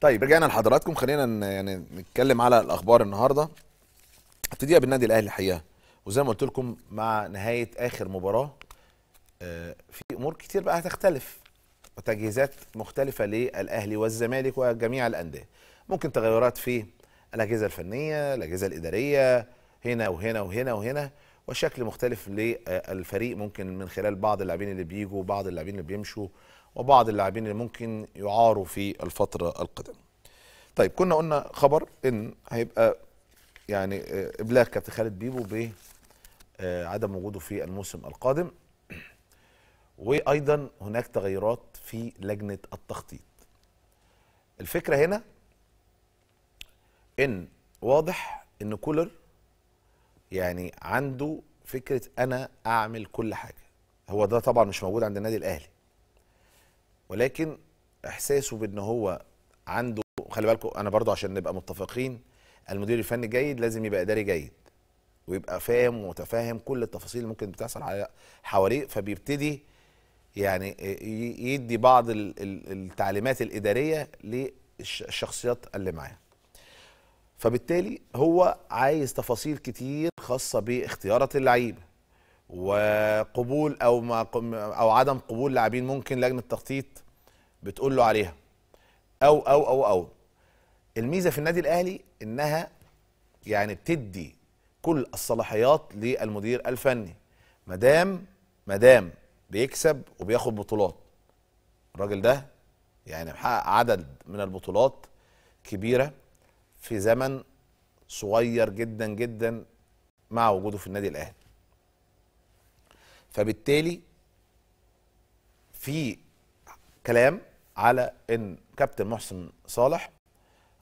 طيب رجعنا لحضراتكم خلينا يعني نتكلم على الاخبار النهارده ابتديها بالنادي الاهلي الحقيقه وزي ما قلت لكم مع نهايه اخر مباراه آه، في امور كتير بقى هتختلف وتجهيزات مختلفه للاهلي والزمالك وجميع الانديه ممكن تغيرات في الاجهزه الفنيه الاجهزه الاداريه هنا وهنا وهنا وهنا وشكل مختلف للفريق ممكن من خلال بعض اللاعبين اللي بيجوا بعض اللاعبين اللي بيمشوا وبعض اللاعبين اللي ممكن يعاروا في الفتره القادمه. طيب كنا قلنا خبر ان هيبقى يعني آه، ابلاغ كابتن خالد بيبو ب آه، عدم وجوده في الموسم القادم وايضا هناك تغيرات في لجنه التخطيط الفكره هنا ان واضح ان كولر يعني عنده فكره انا اعمل كل حاجه هو ده طبعا مش موجود عند النادي الاهلي ولكن احساسه بان هو عنده خلي بالكم انا برضو عشان نبقى متفقين المدير الفني جيد لازم يبقى اداري جيد ويبقى فاهم ومتفاهم كل التفاصيل اللي ممكن بتحصل حواليه فبيبتدي يعني يدي بعض التعليمات الاداريه للشخصيات اللي معاه فبالتالي هو عايز تفاصيل كتير خاصه باختيارات اللعيبه وقبول او ما او عدم قبول لاعبين ممكن لجنه التخطيط بتقول له عليها او او او او الميزه في النادي الاهلي انها يعني بتدي كل الصلاحيات للمدير الفني مدام مدام بيكسب وبياخد بطولات الراجل ده يعني محقق عدد من البطولات كبيره في زمن صغير جدا جدا مع وجوده في النادي الاهلي فبالتالي في كلام على ان كابتن محسن صالح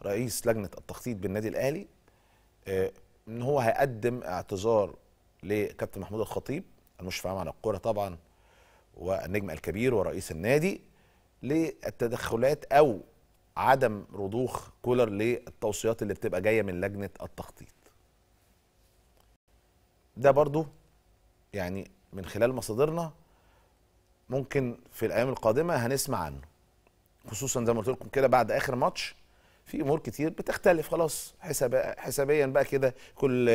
رئيس لجنه التخطيط بالنادي الاهلي آه، ان هو هيقدم اعتذار لكابتن محمود الخطيب المشرف العام على الكوره طبعا والنجم الكبير ورئيس النادي للتدخلات او عدم رضوخ كولر للتوصيات اللي بتبقى جايه من لجنه التخطيط ده برضو يعني من خلال مصادرنا ممكن في الايام القادمه هنسمع عنه خصوصا زي ما قلت لكم كده بعد اخر ماتش في امور كتير بتختلف خلاص حساب حسابيا بقى كده كل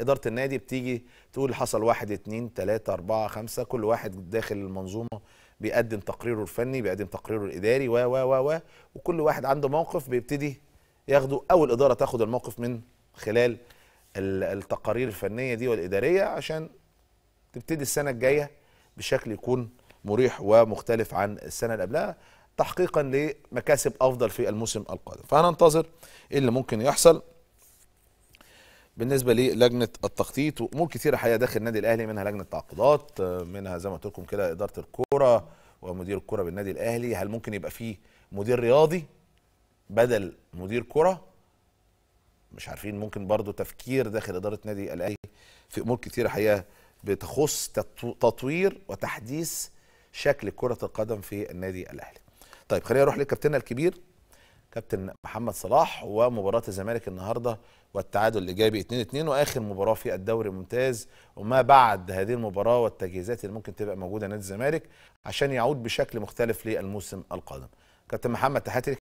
اداره النادي بتيجي تقول حصل واحد اتنين تلاته اربعه خمسه كل واحد داخل المنظومه بيقدم تقريره الفني بيقدم تقريره الاداري و و و وكل واحد عنده موقف بيبتدي ياخده او الاداره تاخد الموقف من خلال التقارير الفنيه دي والاداريه عشان تبتدي السنه الجايه بشكل يكون مريح ومختلف عن السنه اللي قبلها تحقيقا لمكاسب افضل في الموسم القادم فهننتظر ايه اللي ممكن يحصل بالنسبه للجنه التخطيط وامور كثيره حقيقه داخل النادي الاهلي منها لجنه التعاقدات منها زي ما قلت لكم كده اداره الكوره ومدير الكوره بالنادي الاهلي هل ممكن يبقى فيه مدير رياضي بدل مدير كره مش عارفين ممكن برضو تفكير داخل اداره النادي الاهلي في امور كثيره حقيقه بتخص تطوير وتحديث شكل كرة القدم في النادي الأهلي طيب خلينا نروح لكابتننا الكبير كابتن محمد صلاح ومباراة الزمالك النهاردة والتعادل الإيجابي 2-2 وآخر مباراة في الدوري الممتاز وما بعد هذه المباراة والتجهيزات اللي ممكن تبقى موجودة نادي الزمالك عشان يعود بشكل مختلف للموسم القادم كابتن محمد تحياتي